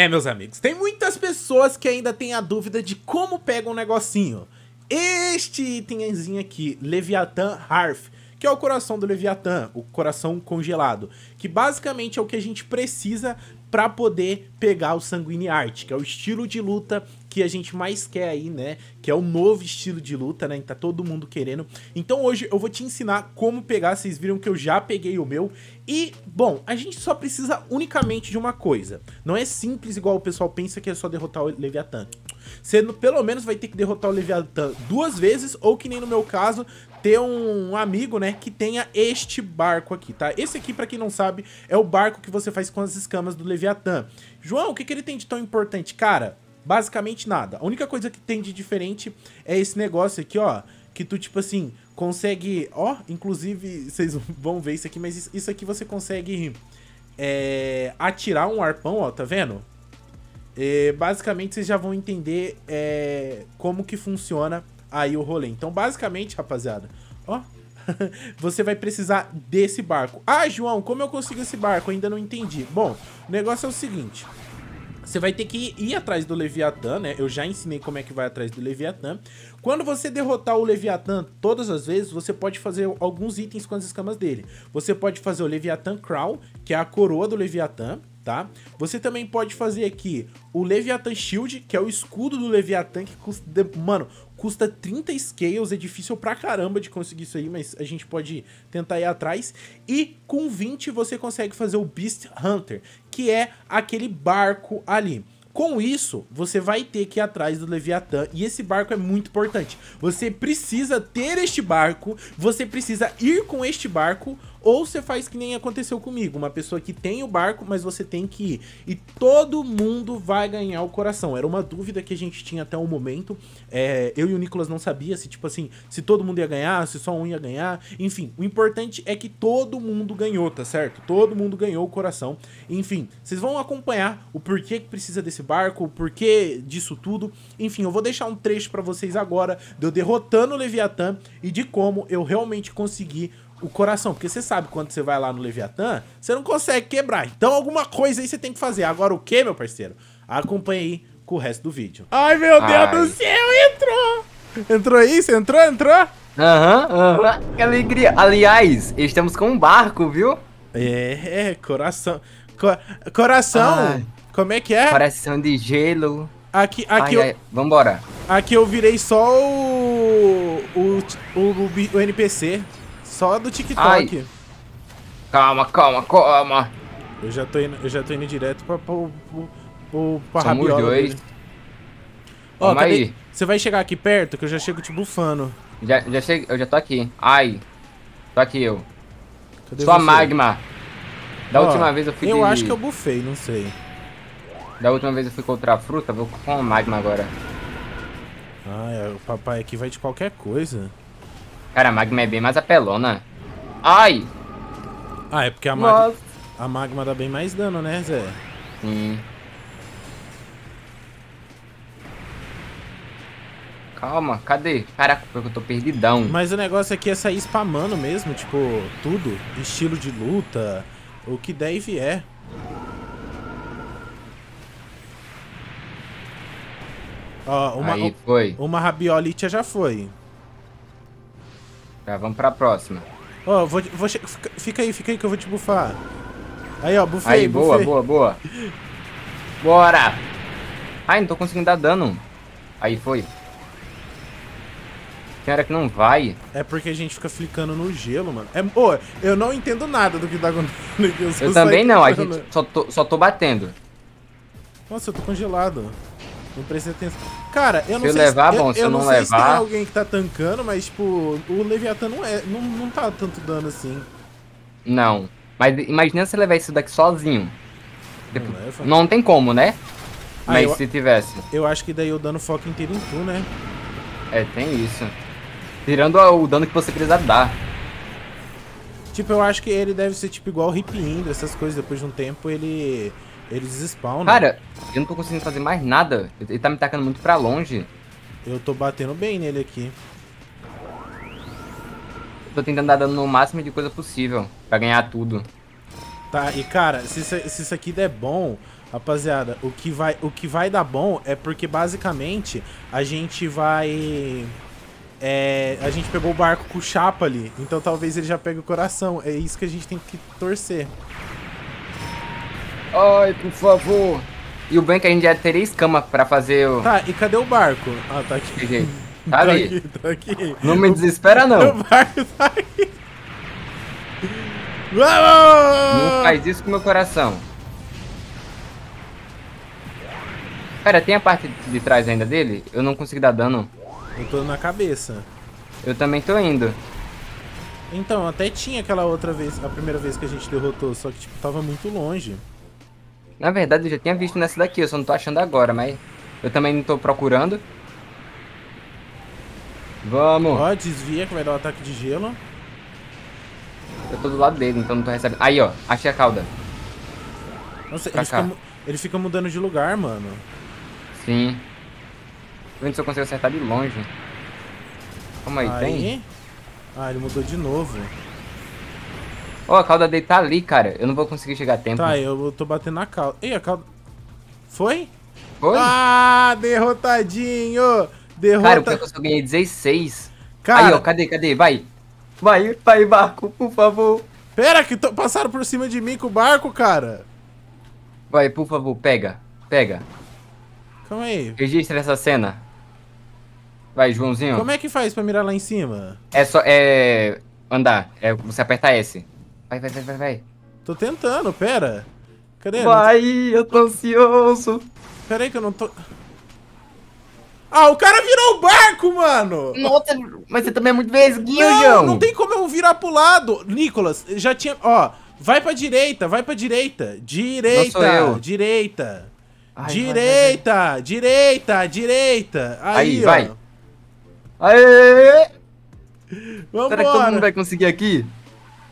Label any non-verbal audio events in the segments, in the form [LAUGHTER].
É, meus amigos, tem muitas pessoas que ainda têm a dúvida de como pega um negocinho. Este itemzinho aqui, Leviathan Harf, que é o coração do Leviatã, o coração congelado, que basicamente é o que a gente precisa para poder pegar o Sanguine Art, que é o estilo de luta que a gente mais quer aí, né? Que é o novo estilo de luta, né? Que tá todo mundo querendo. Então hoje eu vou te ensinar como pegar, vocês viram que eu já peguei o meu. E, bom, a gente só precisa unicamente de uma coisa. Não é simples igual o pessoal pensa que é só derrotar o Leviatã. Você pelo menos vai ter que derrotar o Leviatã duas vezes, ou que nem no meu caso, ter um amigo, né, que tenha este barco aqui, tá? Esse aqui, pra quem não sabe, é o barco que você faz com as escamas do Leviatã. João, o que, que ele tem de tão importante? Cara, Basicamente nada. A única coisa que tem de diferente é esse negócio aqui, ó. Que tu, tipo assim, consegue... Ó, inclusive, vocês [LAUGHS] vão ver isso aqui, mas isso aqui você consegue é, atirar um arpão, ó, tá vendo? E, é, basicamente, vocês já vão entender é, como que funciona aí o rolê. Então, basicamente, rapaziada, ó, [LAUGHS] você vai precisar desse barco. Ah, João, como eu consigo esse barco? Eu ainda não entendi. Bom, o negócio é o seguinte... Você vai ter que ir atrás do Leviatã, né? Eu já ensinei como é que vai atrás do Leviatã. Quando você derrotar o Leviatã todas as vezes, você pode fazer alguns itens com as escamas dele. Você pode fazer o Leviatã Crown, que é a coroa do Leviatã tá? Você também pode fazer aqui o Leviathan Shield, que é o escudo do Leviathan, que custa, mano, custa 30 scales, é difícil pra caramba de conseguir isso aí, mas a gente pode tentar ir atrás. E com 20 você consegue fazer o Beast Hunter, que é aquele barco ali. Com isso, você vai ter que ir atrás do Leviatã e esse barco é muito importante. Você precisa ter este barco, você precisa ir com este barco ou você faz que nem aconteceu comigo, uma pessoa que tem o barco, mas você tem que ir. E todo mundo vai ganhar o coração. Era uma dúvida que a gente tinha até o momento. É, eu e o Nicolas não sabia se, tipo assim, se todo mundo ia ganhar, se só um ia ganhar. Enfim, o importante é que todo mundo ganhou, tá certo? Todo mundo ganhou o coração. Enfim, vocês vão acompanhar o porquê que precisa desse barco, o porquê disso tudo. Enfim, eu vou deixar um trecho para vocês agora de eu derrotando o Leviatã e de como eu realmente consegui o coração, porque você sabe quando você vai lá no Leviatã, você não consegue quebrar. Então alguma coisa aí você tem que fazer. Agora o que, meu parceiro? acompanhe aí com o resto do vídeo. Ai, meu Ai. Deus do céu, entrou! Entrou isso? Entrou? Entrou? Aham, uhum, aham. Uhum. Que alegria. Aliás, estamos com um barco, viu? É, é coração. Co coração, Ai. como é que é? Coração de gelo. Aqui, aqui ai, eu... Ai, vambora. Aqui eu virei só o... O, o, o, o NPC. Só do TikTok. Ai. Calma, calma, calma. Eu já tô indo, eu já tô indo direto pra, pra, pra, pra rabiola Ó, cadê? aí. Você vai chegar aqui perto que eu já chego te bufando. Já, já cheguei, eu já tô aqui. Ai. Tô aqui eu. Cadê Sua você? magma. Da Ó, última vez eu fui... Eu de... acho que eu bufei, não sei. Da última vez eu fui contra a fruta, vou com a magma agora. Ah, é, o papai aqui vai de qualquer coisa. Cara, a magma é bem mais apelona. Ai! Ah, é porque a magma, a magma dá bem mais dano, né, Zé? Sim. Calma, cadê? Caraca, eu tô perdidão. Mas o negócio aqui é sair spamando mesmo, tipo, tudo. Estilo de luta, o que der e vier. Ó, uma, Aí foi. Uma rabiolita já foi. Tá, vamos pra próxima. Ó, oh, vou, vou fica aí, fica aí que eu vou te bufar. Aí, ó, bufei, Aí, boa, bufei. boa, boa. Bora! Ai, não tô conseguindo dar dano. Aí, foi. Tem hora que não vai. É porque a gente fica flicando no gelo, mano. É, boa oh, eu não entendo nada do que tá acontecendo Eu, eu também não, a gente só tô, só tô batendo. Nossa, eu tô congelado. Não precisa atenção. Cara, eu não se sei. Levar, se, bom, eu, se eu não, não sei levar... se tem alguém que tá tancando, mas, tipo, o Leviatã não, é, não, não tá tanto dano assim. Não. Mas imagina se levar isso daqui sozinho. não, tipo, não, tem como, né? Ah, mas eu, se tivesse. Eu acho que daí o dano foca inteiro em tu, né? É, tem isso. Tirando o dano que você precisa dar. Tipo, eu acho que ele deve ser tipo igual o Hip essas coisas. Depois de um tempo ele eles spawnam. Cara, eu não tô conseguindo fazer mais nada. Ele tá me tacando muito pra longe. Eu tô batendo bem nele aqui. tô tentando dar dano no máximo de coisa possível. Pra ganhar tudo. Tá, e cara, se isso, se isso aqui der bom, rapaziada, o que, vai, o que vai dar bom é porque basicamente a gente vai... É, a gente pegou o barco com chapa ali, então talvez ele já pegue o coração. É isso que a gente tem que torcer. Ai, por favor. E o bem é que a gente já teria escama pra fazer o. Tá, e cadê o barco? Ah, tá aqui. Gente, [LAUGHS] tá, tá ali. Aqui, tá aqui. Não me desespera, não. [LAUGHS] O barco tá aqui. Vamos! Não faz isso com meu coração. Pera, tem a parte de trás ainda dele? Eu não consigo dar dano. Eu tô na cabeça. Eu também tô indo. Então, até tinha aquela outra vez, a primeira vez que a gente derrotou, só que tipo, tava muito longe. Na verdade, eu já tinha visto nessa daqui, eu só não tô achando agora, mas eu também não tô procurando. Vamos. Ó, desvia que vai dar um ataque de gelo. Eu tô do lado dele, então não tô recebendo. Aí, ó, achei a cauda. Nossa, ele fica, ele fica mudando de lugar, mano. Sim. Tô vendo se eu consigo acertar de longe. Calma aí, aí. tem? Ah, ele mudou de novo. Ó, oh, a cauda dele tá ali, cara. Eu não vou conseguir chegar a tempo. Tá, eu tô batendo na cauda. Ih, a cauda... Foi? Foi? Ah, derrotadinho! Derrota... Cara, o Pecos é eu ganhei 16. Cara... Aí, ó, cadê, cadê? Vai. Vai, vai, barco, por favor. Pera, que passaram por cima de mim com o barco, cara. Vai, por favor, pega. Pega. Calma aí. Registra essa cena. Vai, Joãozinho. Como é que faz pra mirar lá em cima? É só... É... Andar. É, você aperta S. Vai, vai, vai, vai, vai. Tô tentando, pera. Cadê? Vai, eu tô ansioso. Pera aí que eu não tô... Ah, o cara virou o barco, mano! Nossa, mas você também é muito vesguinho, não, João. Não tem como eu virar pro lado. Nicolas, já tinha... Ó, vai pra direita, vai pra direita. Direita, Nossa, direita. Ai, direita, vai, vai, vai. direita, direita. Aí, Aí ó. vai. Aê! Vambora. Será que todo mundo vai conseguir aqui?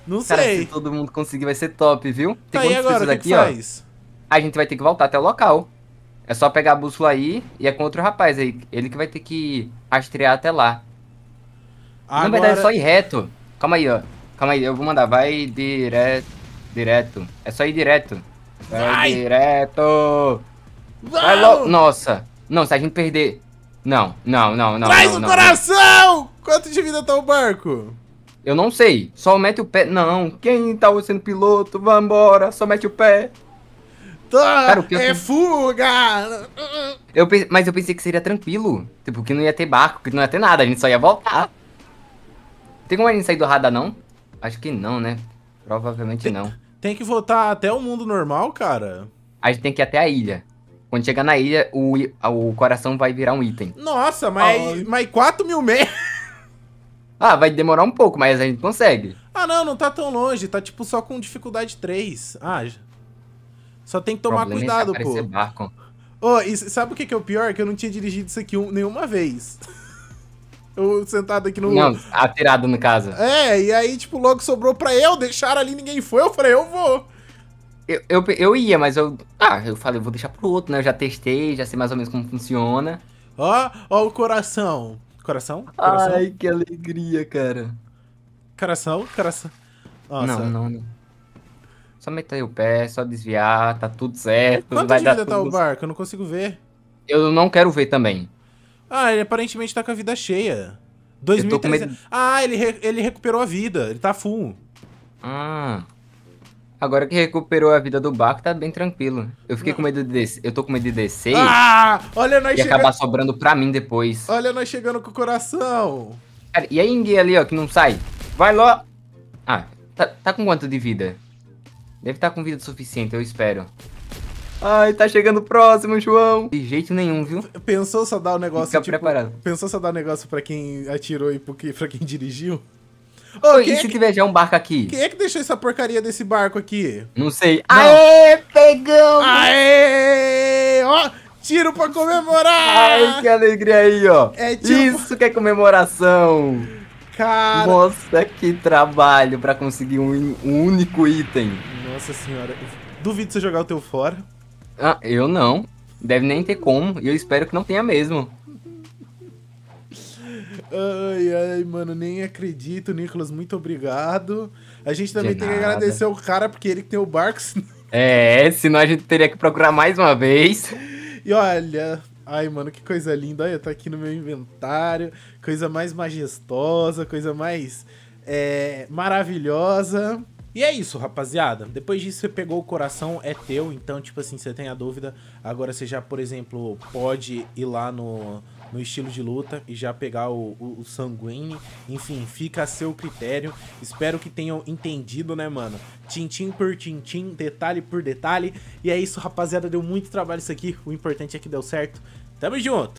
Não Cara, sei. se todo mundo conseguir, vai ser top, viu? Tem tá, quantas pessoas aqui, ó? A gente vai ter que voltar até o local. É só pegar a bússola aí e é com outro rapaz aí. Ele que vai ter que astrear até lá. É agora... Na verdade, é só ir reto. Calma aí, ó. Calma aí, eu vou mandar. Vai direto. Direto. É só ir direto. Vai, Vai. direto. Vai, Vai logo. Nossa. Não, se a gente perder. Não, não, não, não. faz o coração! Não. Quanto de vida tá o barco? Eu não sei. Só mete o pé. Não. Quem tá sendo piloto? Vambora. Só mete o pé. Tá, Cara, é eu... fuga! Eu pense... Mas eu pensei que seria tranquilo. Tipo, que não ia ter barco, que não ia ter nada. A gente só ia voltar. Tem como a gente sair do radar, não? Acho que não, né? Provavelmente tem... não. Tem que voltar até o mundo normal, cara. A gente tem que ir até a ilha. Quando chegar na ilha, o, o coração vai virar um item. Nossa, mas, oh. mas 4 mil metros. [LAUGHS] Ah, vai demorar um pouco, mas a gente consegue. Ah, não, não tá tão longe. Tá, tipo, só com dificuldade 3. Ah, só tem que tomar é cuidado, é pô. Barco. Oh, e sabe o que, é o pior? Que eu não tinha dirigido isso aqui nenhuma vez. [LAUGHS] eu sentado aqui no... Não, atirado no caso. É, e aí, tipo, logo sobrou pra eu, deixar ali, ninguém foi, eu falei, eu vou. Eu, eu, eu ia, mas eu... Ah, eu falei, eu vou deixar pro outro, né? Eu já testei, já sei mais ou menos como funciona. Ó, oh, ó oh, o coração. Coração? coração? Ai, que alegria, cara. Coração, coração. Nossa. Não, não, não. Só meter o pé, só desviar, tá tudo certo. Quanto vai de vida tá o barco? Eu não consigo ver. Eu não quero ver também. Ah, ele aparentemente tá com a vida cheia. 2300. Ah, ele, re... ele recuperou a vida, ele tá full. Ah. Agora que recuperou a vida do barco, tá bem tranquilo. Eu fiquei não. com medo de descer. Eu tô com medo de descer. Ah! Olha nós e chegando. E acabar sobrando pra mim depois. Olha nós chegando com o coração. Cara, e a Ingue ali, ó, que não sai? Vai lá. Ah, tá, tá com quanto de vida? Deve estar tá com vida suficiente, eu espero. Ai, tá chegando próximo, João. De jeito nenhum, viu? Pensou só dar o um negócio, Fica tipo, preparado. Pensou só dar o um negócio pra quem atirou e pra quem [LAUGHS] dirigiu? Ô, e é se é tiver que... já um barco aqui? Quem é que deixou essa porcaria desse barco aqui? Não sei. Aê, pegamos! Aê! Ó, tiro pra comemorar! Ai, que alegria aí, ó. É, tipo... Isso que é comemoração. Cara... Nossa, que trabalho pra conseguir um, um único item. Nossa senhora. Duvido você jogar o teu fora. Ah, eu não. Deve nem ter como. E eu espero que não tenha mesmo. Ai, ai, mano, nem acredito, Nicolas, muito obrigado. A gente também tem que agradecer o cara, porque ele que tem o barco. [LAUGHS] Senão... É, senão a gente teria que procurar mais uma vez. E olha, ai, mano, que coisa linda. Olha, tá aqui no meu inventário. Coisa mais majestosa, coisa mais é, maravilhosa. E é isso, rapaziada. Depois disso, você pegou o coração, é teu. Então, tipo assim, você tem a dúvida. Agora você já, por exemplo, pode ir lá no no estilo de luta e já pegar o, o, o Enfim, fica a seu critério. Espero que tenham entendido, né, mano? Tintim por tintim, detalhe por detalhe. E é isso, rapaziada. Deu muito trabalho isso aqui. O importante é que deu certo. Tamo junto!